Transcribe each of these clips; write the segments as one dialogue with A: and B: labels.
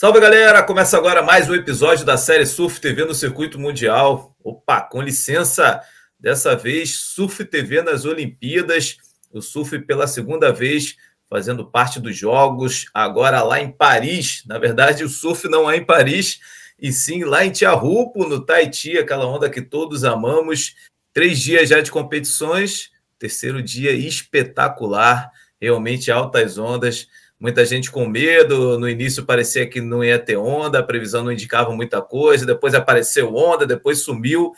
A: Salve galera! Começa agora mais um episódio da série Surf TV no Circuito Mundial. Opa, com licença, dessa vez Surf TV nas Olimpíadas. O surf pela segunda vez fazendo parte dos Jogos, agora lá em Paris. Na verdade, o surf não é em Paris, e sim lá em Tiarupo, no Tahiti, aquela onda que todos amamos. Três dias já de competições, terceiro dia espetacular, realmente altas ondas muita gente com medo. No início parecia que não ia ter onda, a previsão não indicava muita coisa, depois apareceu onda, depois sumiu.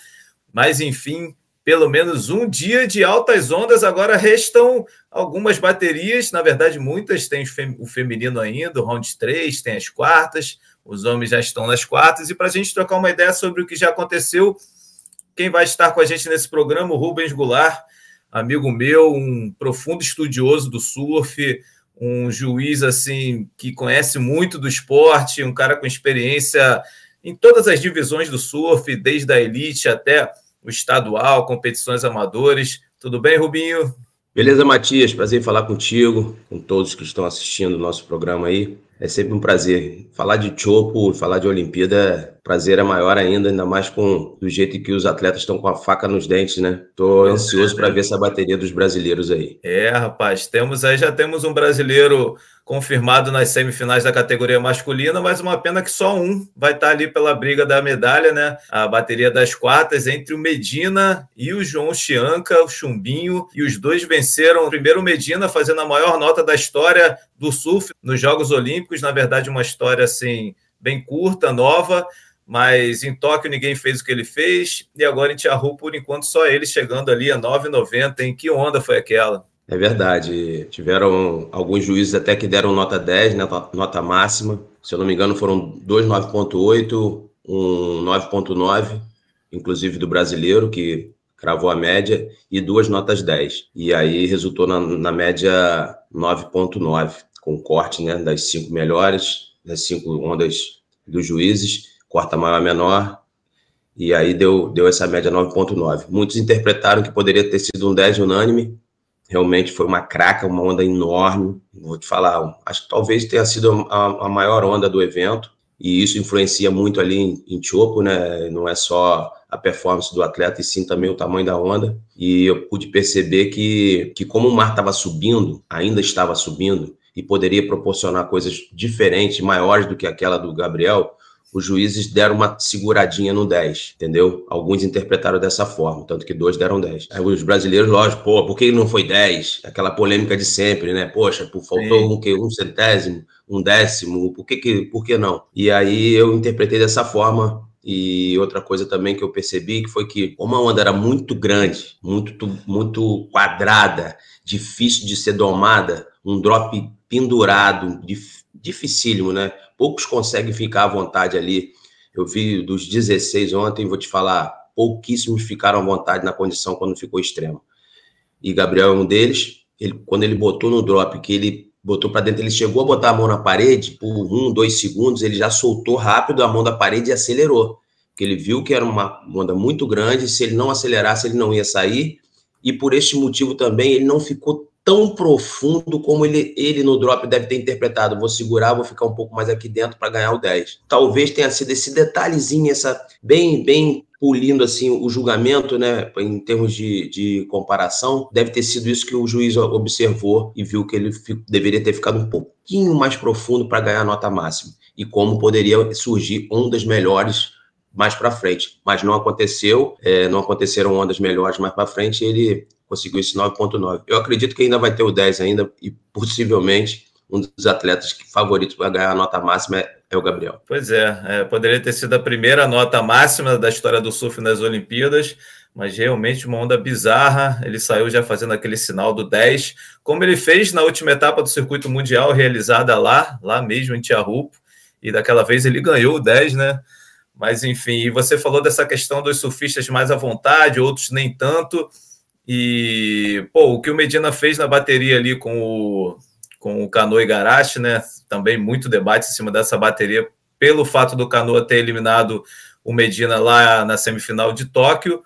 A: Mas, enfim, pelo menos um dia de altas ondas. Agora restam algumas baterias, na verdade, muitas. Tem o feminino ainda, o round 3, tem as quartas, os homens já estão nas quartas. E para a gente trocar uma ideia sobre o que já aconteceu, quem vai estar com a gente nesse programa, o Rubens Goulart, amigo meu, um profundo estudioso do surf um juiz assim que conhece muito do esporte, um cara com experiência em todas as divisões do surf, desde a elite até o estadual, competições amadores. Tudo bem, Rubinho?
B: Beleza, Matias? Prazer em falar contigo, com todos que estão assistindo o nosso programa aí. É sempre um prazer. Falar de Chopo, falar de Olimpíada prazer é maior ainda, ainda mais com do jeito que os atletas estão com a faca nos dentes, né? Tô ansioso para ver essa bateria dos brasileiros aí.
A: É, rapaz, temos aí já temos um brasileiro confirmado nas semifinais da categoria masculina, mas uma pena que só um vai estar tá ali pela briga da medalha, né? A bateria das quartas entre o Medina e o João Chianca, o Chumbinho, e os dois venceram. Primeiro o Medina fazendo a maior nota da história do surf nos Jogos Olímpicos, na verdade uma história assim bem curta, nova, mas em Tóquio ninguém fez o que ele fez, e agora em Tiaru, por enquanto, só ele chegando ali a 9,90, em que onda foi aquela?
B: É verdade, tiveram alguns juízes até que deram nota 10, né, nota máxima, se eu não me engano foram dois 9,8, um 9,9, inclusive do brasileiro, que cravou a média, e duas notas 10, e aí resultou na, na média 9,9, com corte né, das cinco melhores, das cinco ondas dos juízes, quarta maior menor, e aí deu, deu essa média 9,9. Muitos interpretaram que poderia ter sido um 10 unânime, realmente foi uma craca, uma onda enorme, vou te falar, acho que talvez tenha sido a, a maior onda do evento, e isso influencia muito ali em, em Chopo, né? Não é só a performance do atleta, e sim também o tamanho da onda. E eu pude perceber que, que como o mar estava subindo, ainda estava subindo, e poderia proporcionar coisas diferentes, maiores do que aquela do Gabriel, os juízes deram uma seguradinha no 10, entendeu? Alguns interpretaram dessa forma, tanto que dois deram 10. Aí os brasileiros, lógico, pô, por que não foi 10? Aquela polêmica de sempre, né? Poxa, pô, faltou um, que, um centésimo, um décimo, por que, que, por que não? E aí eu interpretei dessa forma, e outra coisa também que eu percebi que foi que uma onda era muito grande, muito muito quadrada, difícil de ser domada, um drop pendurado, difícil dificílimo, né? Poucos conseguem ficar à vontade ali. Eu vi dos 16 ontem, vou te falar, pouquíssimos ficaram à vontade na condição quando ficou extremo. E Gabriel é um deles. Ele, quando ele botou no drop, que ele botou para dentro, ele chegou a botar a mão na parede por um, dois segundos, ele já soltou rápido a mão da parede e acelerou. Porque ele viu que era uma onda muito grande, se ele não acelerasse, ele não ia sair. E por este motivo também, ele não ficou tão profundo como ele, ele no drop deve ter interpretado. Vou segurar, vou ficar um pouco mais aqui dentro para ganhar o 10. Talvez tenha sido esse detalhezinho, essa bem, bem pulindo assim o julgamento, né, em termos de, de comparação, deve ter sido isso que o juiz observou e viu que ele fico, deveria ter ficado um pouquinho mais profundo para ganhar a nota máxima e como poderia surgir um das melhores mais para frente, mas não aconteceu, é, não aconteceram ondas melhores mais para frente, ele conseguiu esse 9.9. Eu acredito que ainda vai ter o 10 ainda e possivelmente um dos atletas favoritos para ganhar a nota máxima é, é o Gabriel.
A: Pois é, é, poderia ter sido a primeira nota máxima da história do surf nas Olimpíadas, mas realmente uma onda bizarra. Ele saiu já fazendo aquele sinal do 10, como ele fez na última etapa do circuito mundial realizada lá, lá mesmo em Tiarupo, e daquela vez ele ganhou o 10, né? Mas, enfim, e você falou dessa questão dos surfistas mais à vontade, outros nem tanto. E, pô, o que o Medina fez na bateria ali com o, com o Cano e Garache, né? Também muito debate em cima dessa bateria, pelo fato do Cano ter eliminado o Medina lá na semifinal de Tóquio.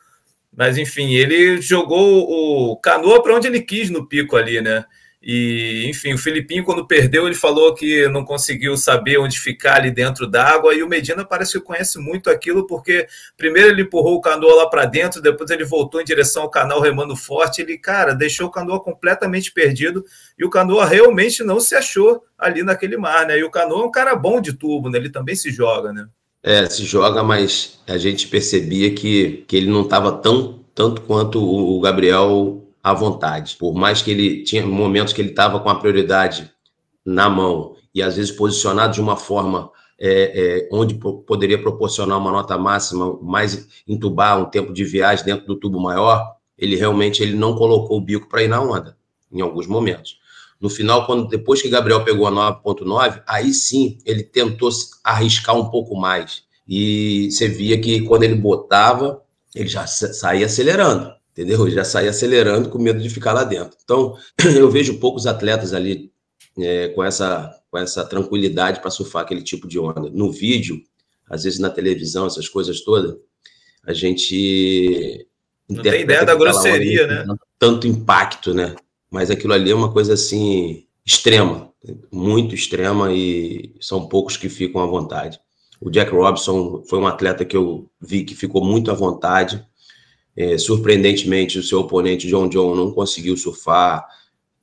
A: Mas, enfim, ele jogou o Canoa para onde ele quis no pico ali, né? E, enfim, o Filipinho, quando perdeu, ele falou que não conseguiu saber onde ficar ali dentro d'água. E o Medina parece que conhece muito aquilo, porque primeiro ele empurrou o canoa lá para dentro, depois ele voltou em direção ao canal remando forte. Ele, cara, deixou o canoa completamente perdido. E o canoa realmente não se achou ali naquele mar, né? E o canoa é um cara bom de tubo, né? Ele também se joga, né?
B: É, se joga, mas a gente percebia que, que ele não estava tão tanto quanto o Gabriel à vontade. Por mais que ele tinha momentos que ele estava com a prioridade na mão e às vezes posicionado de uma forma é, é, onde poderia proporcionar uma nota máxima, mais entubar um tempo de viagem dentro do tubo maior, ele realmente ele não colocou o bico para ir na onda em alguns momentos. No final, quando depois que Gabriel pegou a 9.9, aí sim ele tentou arriscar um pouco mais. E você via que quando ele botava, ele já saía acelerando entendeu? Eu já saí acelerando com medo de ficar lá dentro. Então, eu vejo poucos atletas ali é, com, essa, com essa tranquilidade para surfar aquele tipo de onda. No vídeo, às vezes na televisão, essas coisas todas, a gente. Não tem ideia da grosseria, onda, né? Tanto impacto, né? Mas aquilo ali é uma coisa assim, extrema, muito extrema, e são poucos que ficam à vontade. O Jack Robinson foi um atleta que eu vi que ficou muito à vontade é, surpreendentemente, o seu oponente John John não conseguiu surfar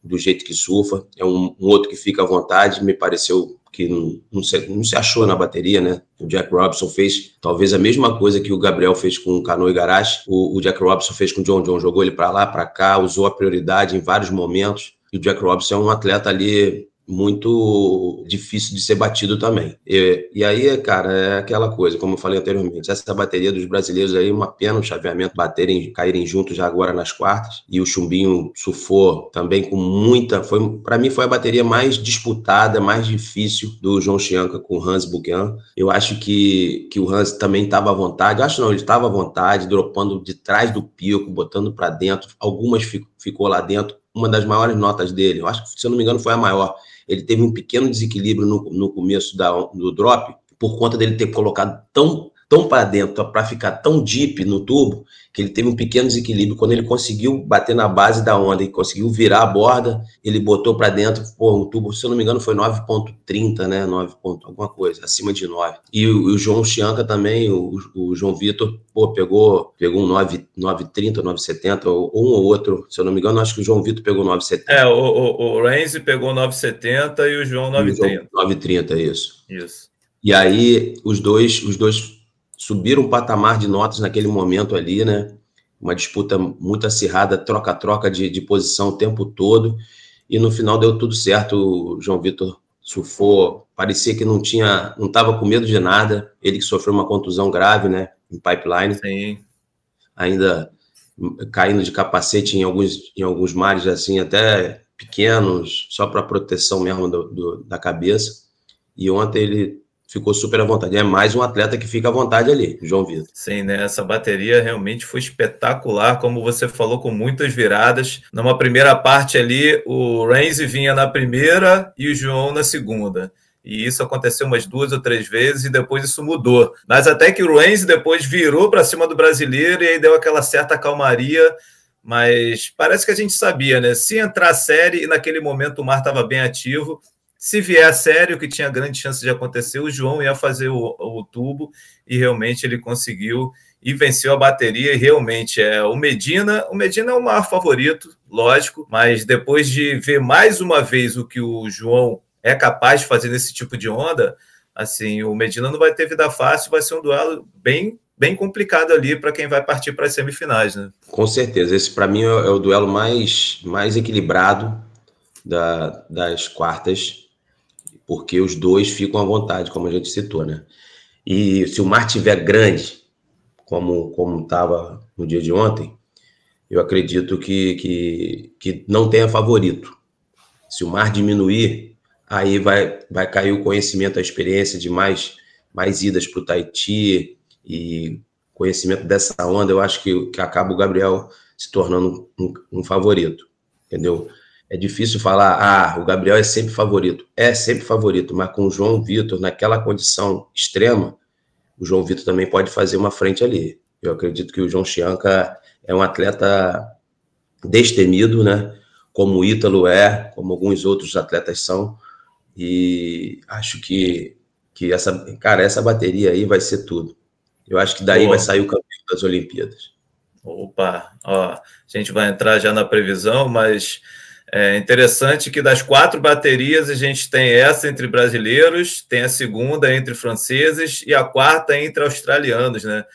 B: do jeito que surfa. É um, um outro que fica à vontade. Me pareceu que não, não, se, não, se, achou na bateria, né? O Jack Robinson fez talvez a mesma coisa que o Gabriel fez com o Cano e Garache. O, o Jack Robinson fez com o John John, jogou ele para lá, para cá, usou a prioridade em vários momentos. E o Jack Robinson é um atleta ali muito difícil de ser batido também. E, e, aí, cara, é aquela coisa, como eu falei anteriormente, essa bateria dos brasileiros aí, uma pena o chaveamento baterem, caírem juntos já agora nas quartas, e o Chumbinho sufou também com muita, foi para mim foi a bateria mais disputada, mais difícil do João Chianca com o Hans Buchan. Eu acho que, que o Hans também estava à vontade, acho não, ele estava à vontade, dropando de trás do pico, botando para dentro, algumas ficou lá dentro, uma das maiores notas dele. Eu acho que, se eu não me engano, foi a maior. Ele teve um pequeno desequilíbrio no, no começo da, do drop, por conta dele ter colocado tão tão para dentro, para ficar tão deep no tubo, que ele teve um pequeno desequilíbrio. Quando ele conseguiu bater na base da onda e conseguiu virar a borda, ele botou para dentro, pô, um tubo, se eu não me engano, foi 9,30, né? 9, ponto, alguma coisa, acima de 9. E o, o João Chianca também, o, o João Vitor, pô, pegou, pegou um 9,30, 9,70, ou um ou outro, se eu não me engano, acho que o João Vitor pegou 9,70.
A: É, o, o, o Renzi pegou 9,70 e o João 9,30.
B: 9,30, isso. Isso. E aí, os dois, os dois subiram um patamar de notas naquele momento ali, né? Uma disputa muito acirrada, troca-troca de, de posição o tempo todo. E no final deu tudo certo. O João Vitor surfou, parecia que não tinha, não estava com medo de nada. Ele que sofreu uma contusão grave, né? Em pipeline. Sim. Ainda caindo de capacete em alguns, em alguns mares, assim, até pequenos, só para proteção mesmo do, do, da cabeça. E ontem ele ficou super à vontade. É mais um
A: atleta que fica à vontade ali, João Vitor. Sim, né? Essa bateria realmente foi espetacular, como você falou, com muitas viradas. Numa primeira parte ali, o Renzi vinha na primeira e o João na segunda. E isso aconteceu umas duas ou três vezes e depois isso mudou. Mas até que o Renzi depois virou para cima do brasileiro e aí deu aquela certa calmaria. Mas parece que a gente sabia, né? Se entrar a série e naquele momento o Mar estava bem ativo, se vier a sério, que tinha grande chance de acontecer, o João ia fazer o, o tubo e realmente ele conseguiu e venceu a bateria. E realmente é o Medina. O Medina é o maior favorito, lógico, mas depois de ver mais uma vez o que o João é capaz de fazer nesse tipo de onda, assim, o Medina não vai ter vida fácil, vai ser um duelo bem bem complicado ali para quem vai partir para as semifinais, né?
B: Com certeza, esse para mim é, é o duelo mais mais equilibrado da, das quartas porque os dois ficam à vontade, como a gente citou, né? E se o mar tiver grande, como como estava no dia de ontem, eu acredito que, que, que não tenha favorito. Se o mar diminuir, aí vai, vai cair o conhecimento, a experiência de mais, mais idas para o Tahiti e conhecimento dessa onda, eu acho que, que acaba o Gabriel se tornando um, um favorito, entendeu? É difícil falar, ah, o Gabriel é sempre favorito. É sempre favorito, mas com o João Vitor naquela condição extrema, o João Vitor também pode fazer uma frente ali. Eu acredito que o João Chianca é um atleta destemido, né? Como o Ítalo é, como alguns outros atletas são. E acho que, que essa, cara, essa bateria aí vai ser tudo. Eu acho que daí Boa. vai sair o campeão das Olimpíadas. Opa,
A: ó, a gente vai entrar já na previsão, mas é interessante que das quatro baterias a gente tem essa entre brasileiros, tem a segunda entre franceses e a quarta entre australianos, né?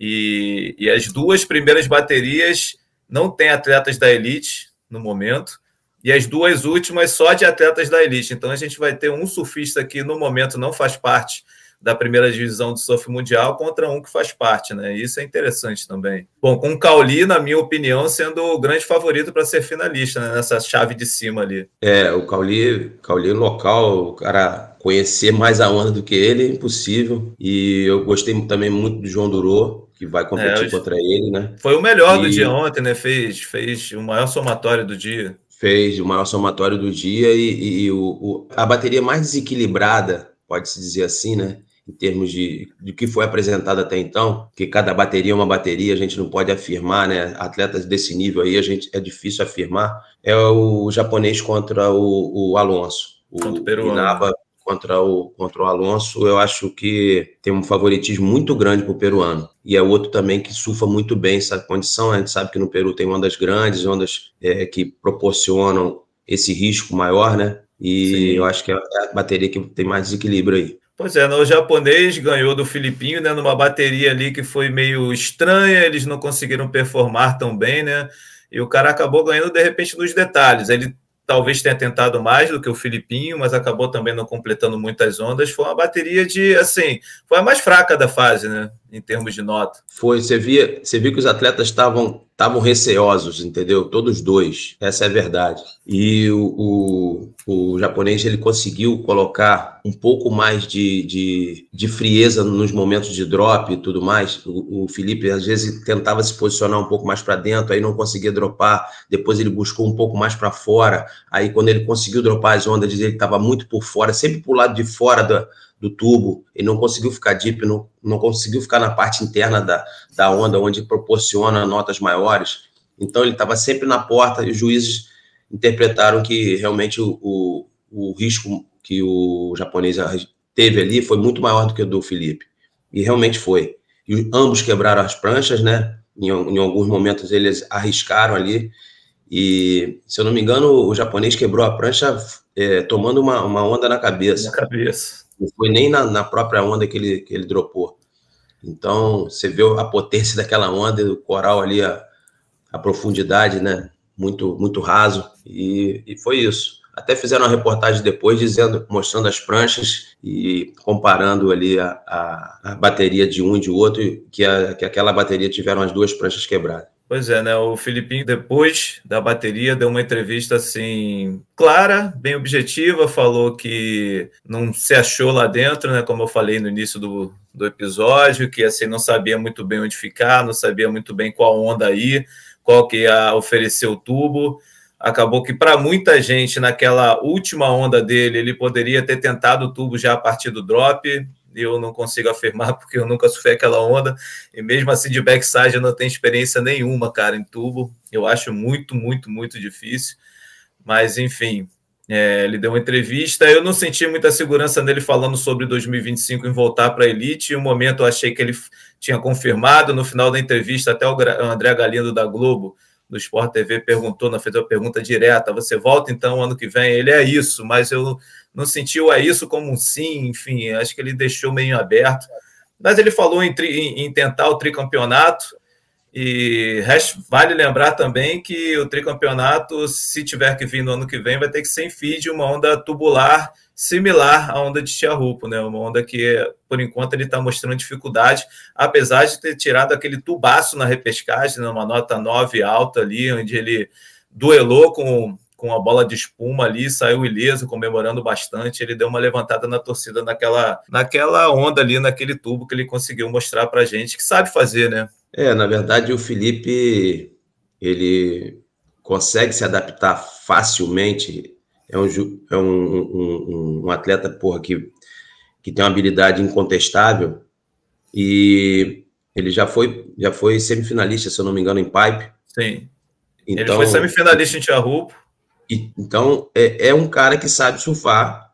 A: E, e as duas primeiras baterias não tem atletas da elite no momento, e as duas últimas só de atletas da elite. Então a gente vai ter um surfista que no momento não faz parte da primeira divisão do surf mundial contra um que faz parte, né? Isso é interessante também. Bom, com o Cauli, na minha opinião, sendo o grande favorito para ser finalista né? nessa chave de cima ali.
B: É, o Cauli, Cauli é local, o cara conhecer mais a onda do que ele é impossível. E eu gostei também muito do João Durô, que vai competir é, contra ele, né? Foi o melhor e... do dia
A: ontem, né? Fez, fez o maior somatório do dia.
B: Fez o maior somatório do dia e, e, e o, o, a bateria mais desequilibrada, pode-se dizer assim, né? em termos de, de que foi apresentado até então, que cada bateria é uma bateria, a gente não pode afirmar, né? Atletas desse nível aí, a gente é difícil afirmar. É o japonês contra o, o Alonso. O, contra o Peruano. Inaba contra o, contra o Alonso, eu acho que tem um favoritismo muito grande para o peruano. E é outro também que surfa muito bem essa condição. Né? A gente sabe que no Peru tem ondas grandes, ondas é, que proporcionam esse risco maior, né? E Sim. eu acho que é a bateria que tem mais desequilíbrio aí.
A: Pois é, né? o japonês ganhou do Filipinho, né? Numa bateria ali que foi meio estranha, eles não conseguiram performar tão bem, né? E o cara acabou ganhando de repente nos detalhes. Ele talvez tenha tentado mais do que o Filipinho, mas acabou também não completando muitas ondas. Foi uma bateria de, assim, foi a mais fraca da fase, né? Em termos de nota. Foi, você via, você viu que os atletas estavam estavam
B: receosos, entendeu? Todos dois, essa é a verdade. E o, o, o japonês ele conseguiu colocar um pouco mais de, de, de, frieza nos momentos de drop e tudo mais. O, o Felipe às vezes tentava se posicionar um pouco mais para dentro, aí não conseguia dropar. Depois ele buscou um pouco mais para fora. Aí quando ele conseguiu dropar as ondas, ele estava muito por fora, sempre para o lado de fora da, do tubo, ele não conseguiu ficar deep, não, não conseguiu ficar na parte interna da, da onda, onde proporciona notas maiores. Então ele estava sempre na porta e os juízes interpretaram que realmente o, o, o, risco que o japonês teve ali foi muito maior do que o do Felipe. E realmente foi. E ambos quebraram as pranchas, né? Em, em alguns momentos eles arriscaram ali. E, se eu não me engano, o japonês quebrou a prancha é, tomando uma, uma onda na cabeça. Na cabeça. Não foi nem na, na própria onda que ele, que ele dropou. Então, você vê a potência daquela onda, do coral ali, a, a profundidade, né? Muito, muito raso. E, e foi isso. Até fizeram uma reportagem depois dizendo, mostrando as pranchas e comparando ali a, a, a bateria de um e de outro, que, a, que aquela bateria tiveram as duas pranchas quebradas.
A: Pois é, né? O Filipinho, depois da bateria, deu uma entrevista assim clara, bem objetiva, falou que não se achou lá dentro, né? Como eu falei no início do, do episódio, que assim não sabia muito bem onde ficar, não sabia muito bem qual onda ir, qual que ia oferecer o tubo. Acabou que para muita gente naquela última onda dele, ele poderia ter tentado o tubo já a partir do drop. Eu não consigo afirmar porque eu nunca sofri aquela onda e mesmo assim de backside eu não tenho experiência nenhuma, cara, em tubo. Eu acho muito, muito, muito difícil. Mas enfim, é, ele deu uma entrevista. Eu não senti muita segurança nele falando sobre 2025 em voltar para a elite. Em um momento eu achei que ele tinha confirmado. No final da entrevista, até o André Galindo da Globo, do Sport TV, perguntou, fez uma pergunta direta: você volta então ano que vem? Ele é isso, mas eu não senti o é isso como um sim, enfim, acho que ele deixou meio aberto. Mas ele falou em, tri, em, em tentar o tricampeonato. E vale lembrar também que o tricampeonato, se tiver que vir no ano que vem, vai ter que ser em feed, uma onda tubular similar à onda de Tiarupo, né? Uma onda que, por enquanto, ele está mostrando dificuldade, apesar de ter tirado aquele tubaço na repescagem, numa né? uma nota 9 alta ali, onde ele duelou com com a bola de espuma ali, saiu ileso, comemorando bastante. Ele deu uma levantada na torcida naquela, naquela onda ali, naquele tubo que ele conseguiu mostrar para gente que sabe fazer, né?
B: É, na verdade, o Felipe ele consegue se adaptar facilmente. É um, é um, um, um atleta porra, que, que tem uma habilidade incontestável e ele já foi, já foi semifinalista, se eu não me engano, em pipe. Sim. Então, ele foi semifinalista em Tiarrupo e, então, é, é, um cara que sabe surfar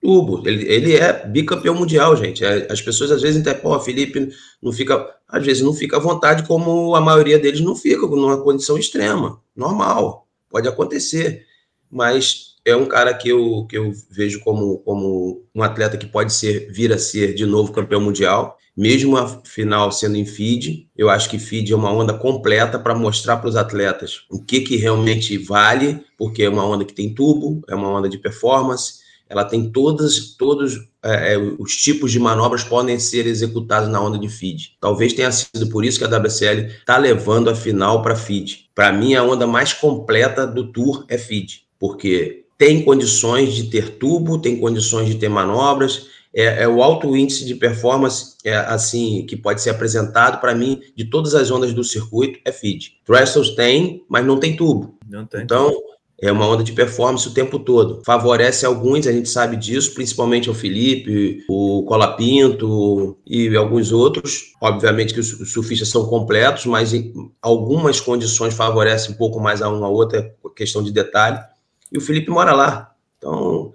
B: tubo. Ele, ele é bicampeão mundial, gente. É, as pessoas às vezes interpõem, pô, Felipe não fica, às vezes não fica à vontade, como a maioria deles não fica, numa condição extrema, normal, pode acontecer. Mas é um cara que eu, que eu vejo como, como um atleta que pode ser, vir a ser de novo campeão mundial mesmo a final sendo em feed, eu acho que feed é uma onda completa para mostrar para os atletas o que, que realmente vale, porque é uma onda que tem tubo, é uma onda de performance, ela tem todas, todos é, é, os tipos de manobras podem ser executados na onda de feed. Talvez tenha sido por isso que a WSL está levando a final para feed. Para mim, a onda mais completa do tour é feed, porque tem condições de ter tubo, tem condições de ter manobras, é, é, o alto índice de performance é, assim que pode ser apresentado para mim de todas as ondas do circuito é feed. Trestles tem, mas não tem tubo. Não tem. Então é uma onda de performance o tempo todo. Favorece alguns, a gente sabe disso, principalmente o Felipe, o Colapinto e alguns outros. Obviamente que os surfistas são completos, mas algumas condições favorecem um pouco mais a uma a outra, questão de detalhe. E o Felipe mora lá. Então,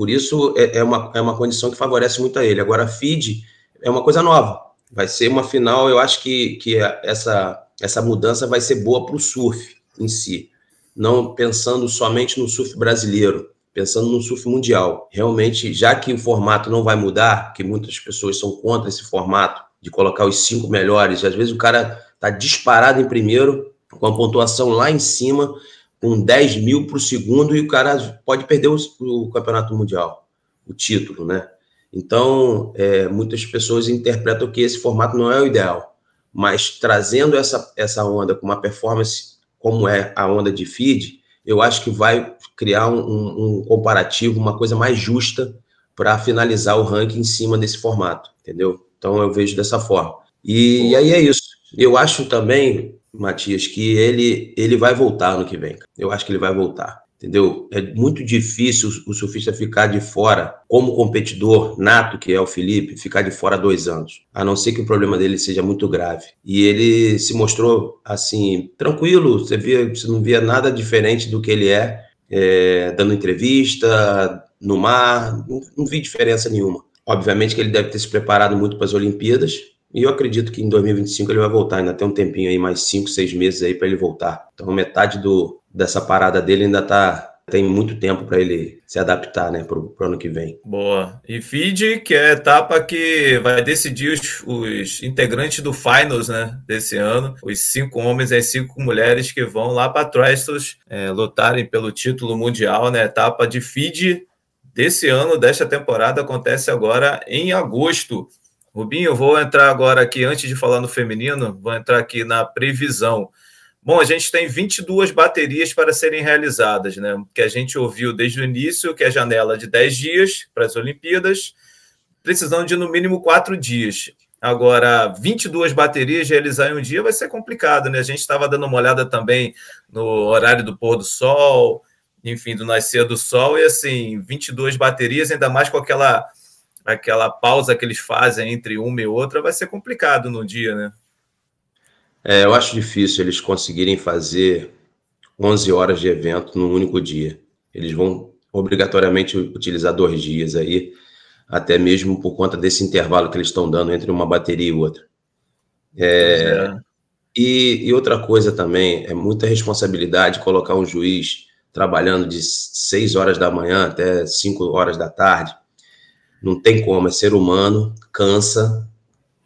B: por isso é, é, uma, é uma condição que favorece muito a ele. Agora, a feed é uma coisa nova. Vai ser uma final, eu acho que, que é, essa, essa mudança vai ser boa para o surf em si. Não pensando somente no surf brasileiro, pensando no surf mundial. Realmente, já que o formato não vai mudar, que muitas pessoas são contra esse formato de colocar os cinco melhores, às vezes o cara está disparado em primeiro, com a pontuação lá em cima, com 10 mil para o segundo e o cara pode perder o, o, campeonato mundial, o título, né? Então, é, muitas pessoas interpretam que esse formato não é o ideal, mas trazendo essa, essa onda com uma performance como é a onda de feed, eu acho que vai criar um, um, um comparativo, uma coisa mais justa para finalizar o ranking em cima desse formato, entendeu? Então, eu vejo dessa forma. E, e aí é isso. Eu acho também, Matias, que ele, ele vai voltar no que vem. Eu acho que ele vai voltar. Entendeu? É muito difícil o surfista ficar de fora, como competidor nato que é o Felipe, ficar de fora dois anos, a não ser que o problema dele seja muito grave. E ele se mostrou assim, tranquilo, você, via, você não via nada diferente do que ele é, é dando entrevista, no mar, não, não vi diferença nenhuma. Obviamente que ele deve ter se preparado muito para as Olimpíadas, e eu acredito que em 2025 ele vai voltar, ainda tem um tempinho aí, mais cinco seis meses aí para ele voltar. Então metade do, dessa parada dele ainda tá tem muito tempo para ele se adaptar, né, para o ano que vem.
A: Boa. E feed, que é a etapa que vai decidir os, os integrantes do finals, né, desse ano, os cinco homens e as cinco mulheres que vão lá para Trestos é, lutarem pelo título mundial, né, etapa de feed desse ano, desta temporada acontece agora em agosto. Rubinho, eu vou entrar agora aqui, antes de falar no feminino, vou entrar aqui na previsão. Bom, a gente tem 22 baterias para serem realizadas, né? Que a gente ouviu desde o início, que é a janela de 10 dias para as Olimpíadas, precisando de no mínimo 4 dias. Agora, 22 baterias realizar em um dia vai ser complicado, né? A gente estava dando uma olhada também no horário do pôr do sol, enfim, do nascer do sol, e assim, 22 baterias, ainda mais com aquela aquela pausa que eles fazem entre uma e outra vai ser complicado no dia, né?
B: É, eu acho difícil eles conseguirem fazer 11 horas de evento num único dia. Eles vão obrigatoriamente utilizar dois dias aí, até mesmo por conta desse intervalo que eles estão dando entre uma bateria e outra. É, é. E, e, outra coisa também, é muita responsabilidade colocar um juiz trabalhando de 6 horas da manhã até 5 horas da tarde, não tem como, é ser humano, cansa,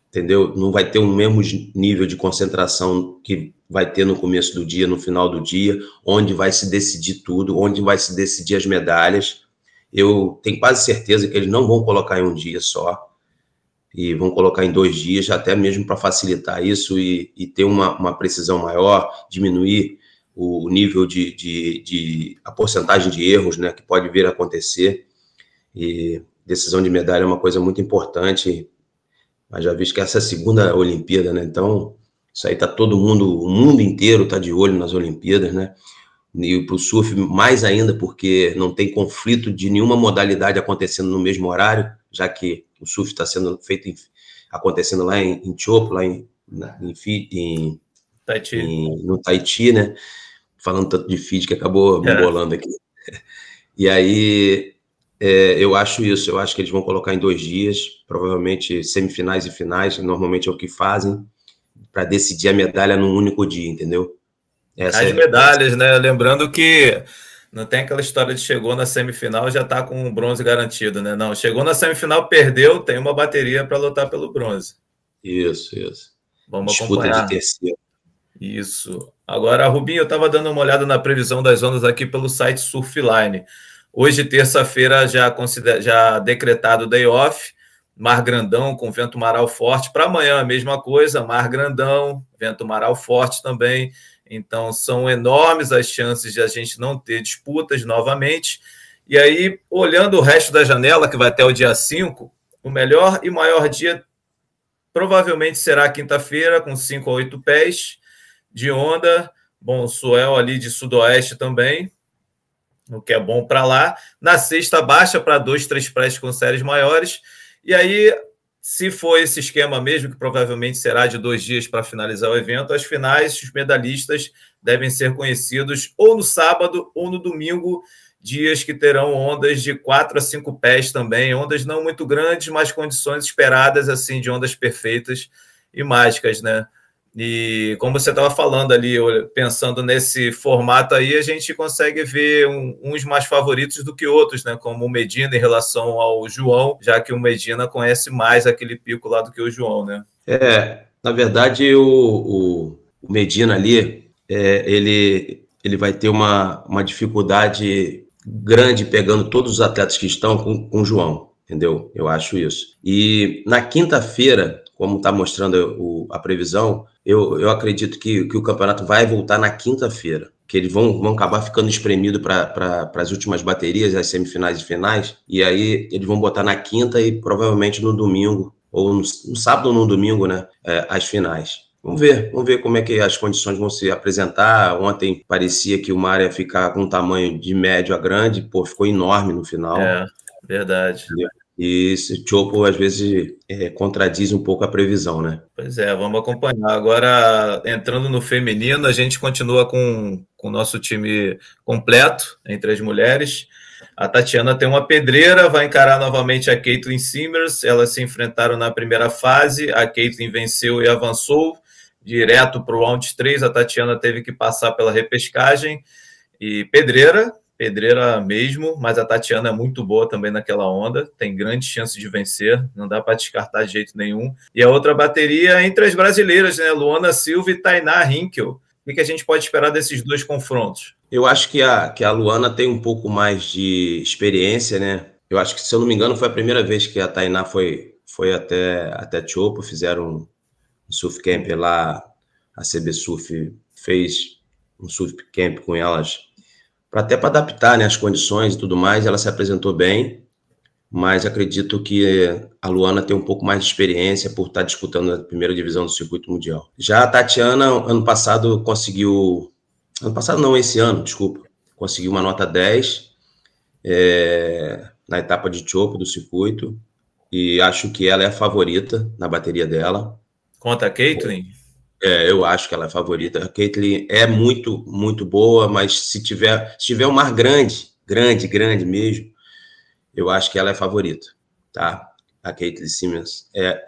B: entendeu? Não vai ter o mesmo nível de concentração que vai ter no começo do dia, no final do dia, onde vai se decidir tudo, onde vai se decidir as medalhas. Eu tenho quase certeza que eles não vão colocar em um dia só, e vão colocar em dois dias, até mesmo para facilitar isso e, e ter uma, uma, precisão maior, diminuir o nível de, de, de, a porcentagem de erros né, que pode vir a acontecer. E decisão de medalha é uma coisa muito importante, mas já visto que essa é a segunda Olimpíada, né? Então, isso aí tá todo mundo, o mundo inteiro tá de olho nas Olimpíadas, né? E para o surf mais ainda, porque não tem conflito de nenhuma modalidade acontecendo no mesmo horário, já que o surf está sendo feito em, acontecendo lá em, em Chopo, lá em, em, em Tahiti. Em, no Tahiti, né? Falando tanto de feed que acabou me é. bolando aqui. E aí é, eu acho isso, eu acho que eles vão colocar em dois dias, provavelmente semifinais e finais, normalmente é o que fazem, para decidir a medalha num único dia, entendeu? Essa As é... medalhas,
A: né? Lembrando que não tem aquela história de chegou na semifinal já está com o bronze garantido, né? Não, chegou na semifinal, perdeu, tem uma bateria para lutar pelo bronze. Isso, isso. Vamos Disputa acompanhar. de terceiro. Isso. Agora, Rubinho, eu estava dando uma olhada na previsão das ondas aqui pelo site Surfline. Hoje, terça-feira, já, já decretado day off, mar grandão com vento maral forte. Para amanhã, a mesma coisa, mar grandão, vento maral forte também. Então, são enormes as chances de a gente não ter disputas novamente. E aí, olhando o resto da janela, que vai até o dia 5, o melhor e maior dia provavelmente será quinta-feira, com 5 a 8 pés de onda. Bom, Suel ali de sudoeste também o que é bom para lá. Na sexta, baixa para dois, três prés com séries maiores. E aí, se for esse esquema mesmo, que provavelmente será de dois dias para finalizar o evento, as finais, os medalhistas devem ser conhecidos ou no sábado ou no domingo, dias que terão ondas de 4 a 5 pés também, ondas não muito grandes, mas condições esperadas assim de ondas perfeitas e mágicas, né? E como você estava falando ali, pensando nesse formato aí, a gente consegue ver um, uns mais favoritos do que outros, né? Como o Medina em relação ao João, já que o Medina conhece mais aquele pico lá do que o João, né?
B: É, na verdade, o, o, o Medina ali, é, ele, ele vai ter uma, uma dificuldade grande pegando todos os atletas que estão com, com o João, entendeu? Eu acho isso. E na quinta-feira, como está mostrando o, a previsão, eu, eu acredito que, que o campeonato vai voltar na quinta-feira. Que eles vão, vão acabar ficando espremido para as últimas baterias, as semifinais e finais. E aí eles vão botar na quinta e provavelmente no domingo, ou no, no sábado ou no domingo, né? É, as finais. Vamos ver, vamos ver como é que as condições vão se apresentar. Ontem parecia que o mar ia ficar com um tamanho de médio a grande, pô, ficou enorme no final. É, verdade. E esse Chopo, às vezes, é, contradiz um pouco a previsão, né?
A: Pois é, vamos acompanhar. Agora, entrando no feminino, a gente continua com, com o nosso time completo, entre as mulheres. A Tatiana tem uma pedreira, vai encarar novamente a Caitlin Simmers. Elas se enfrentaram na primeira fase, a Caitlin venceu e avançou direto para o round 3. A Tatiana teve que passar pela repescagem. E pedreira, pedreira mesmo, mas a Tatiana é muito boa também naquela onda, tem grandes chances de vencer, não dá para descartar de jeito nenhum. E a outra bateria é entre as brasileiras, né? Luana Silva e Tainá Rinkel. O que a gente pode esperar desses dois confrontos?
B: Eu acho que a, que a Luana tem um pouco mais de experiência, né? Eu acho que, se eu não me engano, foi a primeira vez que a Tainá foi, foi até, até Chopo, fizeram um surf camp lá, a CB Surf fez um surf camp com elas para até para adaptar né, as condições e tudo mais, ela se apresentou bem, mas acredito que a Luana tem um pouco mais de experiência por estar tá disputando a primeira divisão do circuito mundial. Já a Tatiana, ano passado, conseguiu. Ano passado, não, esse ano, desculpa. Conseguiu uma nota 10 é, na etapa de choco do circuito. E acho que ela é a favorita na bateria dela.
A: Conta a Caitlin?
B: É, eu acho que ela é a favorita. A Caitlyn é muito, muito boa, mas se tiver, se tiver um mar grande, grande, grande mesmo, eu acho que ela é a favorita, tá? A Caitlyn Simmons é,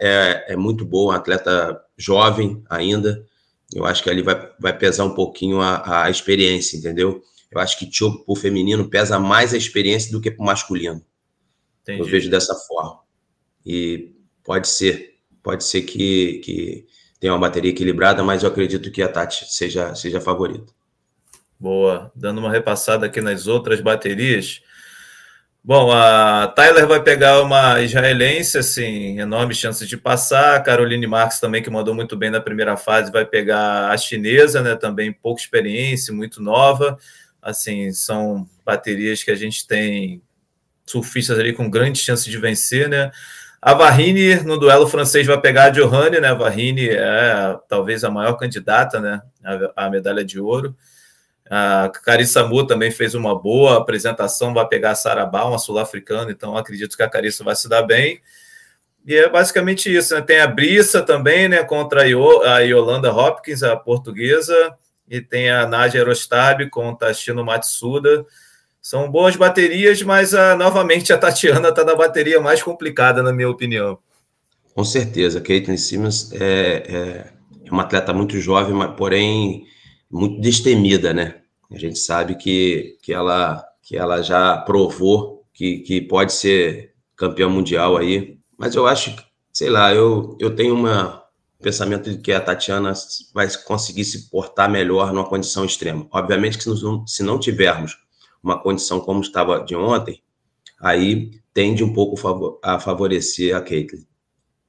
B: é, é muito boa, atleta jovem ainda. Eu acho que ali vai, vai pesar um pouquinho a, a experiência, entendeu? Eu acho que Tio pro feminino pesa mais a experiência do que pro masculino. Entendi. Eu vejo dessa forma. E pode ser, pode ser que, que tem uma bateria equilibrada, mas eu acredito que a Tati seja, seja a favorita.
A: Boa. Dando uma repassada aqui nas outras baterias. Bom, a Tyler vai pegar uma israelense, assim, enormes chances de passar. A Caroline Marx também, que mandou muito bem na primeira fase, vai pegar a chinesa, né? Também pouca experiência, muito nova. Assim, são baterias que a gente tem surfistas ali com grande chance de vencer, né? A Varrini, no duelo francês, vai pegar a Giovanni, né? A Varrini é talvez a maior candidata, né? A, medalha de ouro. A Carissa Mu também fez uma boa apresentação, vai pegar a Sarabá, uma sul-africana, então acredito que a Carissa vai se dar bem. E é basicamente isso, né? Tem a Brissa também, né? Contra a Yolanda Hopkins, a portuguesa, e tem a Nadia Erostab contra a Shino Matsuda. São boas baterias, mas ah, novamente a Tatiana está na bateria mais complicada, na minha opinião.
B: Com certeza, Caitlyn Simmons é, é, é uma atleta muito jovem, mas porém muito destemida, né? A gente sabe que, que, ela, que ela já provou que, que pode ser campeã mundial aí. Mas eu acho, sei lá, eu, eu tenho uma, um pensamento de que a Tatiana vai conseguir se portar melhor numa condição extrema. Obviamente que se não tivermos uma condição como estava de ontem, aí tende um pouco a favorecer a Caitlyn.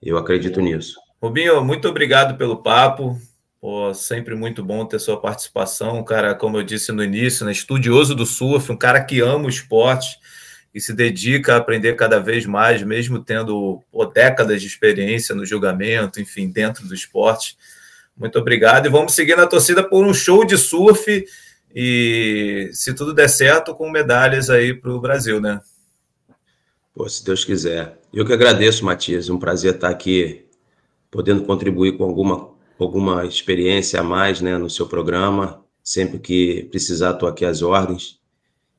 B: Eu acredito nisso.
A: Rubinho, muito obrigado pelo papo. Pô, sempre muito bom ter sua participação. Um cara, como eu disse no início, né, estudioso do surf, um cara que ama o esporte e se dedica a aprender cada vez mais, mesmo tendo pô, décadas de experiência no julgamento, enfim, dentro do esporte. Muito obrigado e vamos seguir na torcida por um show de surf e, se tudo der certo, com medalhas aí para o Brasil, né?
B: Pô, se Deus quiser. Eu que agradeço, Matias. É um prazer estar aqui, podendo contribuir com alguma, alguma experiência a mais né, no seu programa. Sempre que precisar, estou aqui às ordens.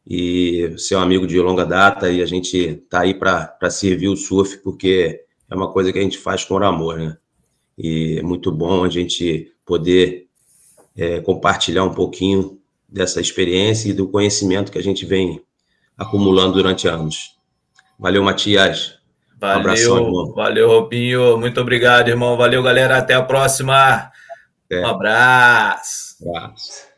B: E ser é um amigo de longa data e a gente está aí para servir o surf, porque é uma coisa que a gente faz com amor, né? E é muito bom a gente poder é, compartilhar um pouquinho dessa experiência e do conhecimento que a gente vem acumulando durante anos. Valeu, Matias. Valeu, um abração, irmão.
A: valeu, Robinho. Muito obrigado, irmão. Valeu, galera. Até a próxima. É. Um abraço. Um abraço.